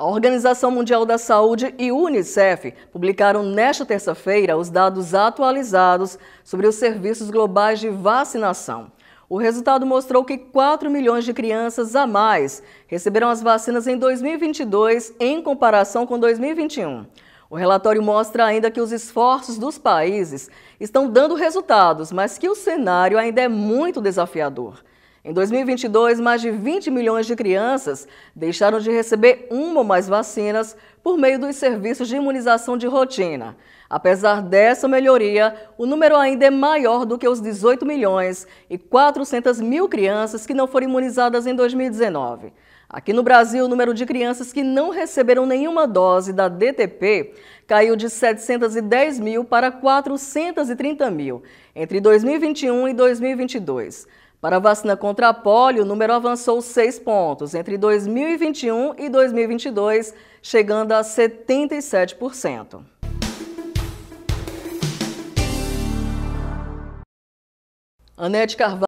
A Organização Mundial da Saúde e o Unicef publicaram nesta terça-feira os dados atualizados sobre os serviços globais de vacinação. O resultado mostrou que 4 milhões de crianças a mais receberam as vacinas em 2022 em comparação com 2021. O relatório mostra ainda que os esforços dos países estão dando resultados, mas que o cenário ainda é muito desafiador. Em 2022, mais de 20 milhões de crianças deixaram de receber uma ou mais vacinas por meio dos serviços de imunização de rotina. Apesar dessa melhoria, o número ainda é maior do que os 18 milhões e 400 mil crianças que não foram imunizadas em 2019. Aqui no Brasil, o número de crianças que não receberam nenhuma dose da DTP caiu de 710 mil para 430 mil entre 2021 e 2022. Para a vacina contra a polio, o número avançou 6 pontos entre 2021 e 2022, chegando a 77%. Anete Carvalho.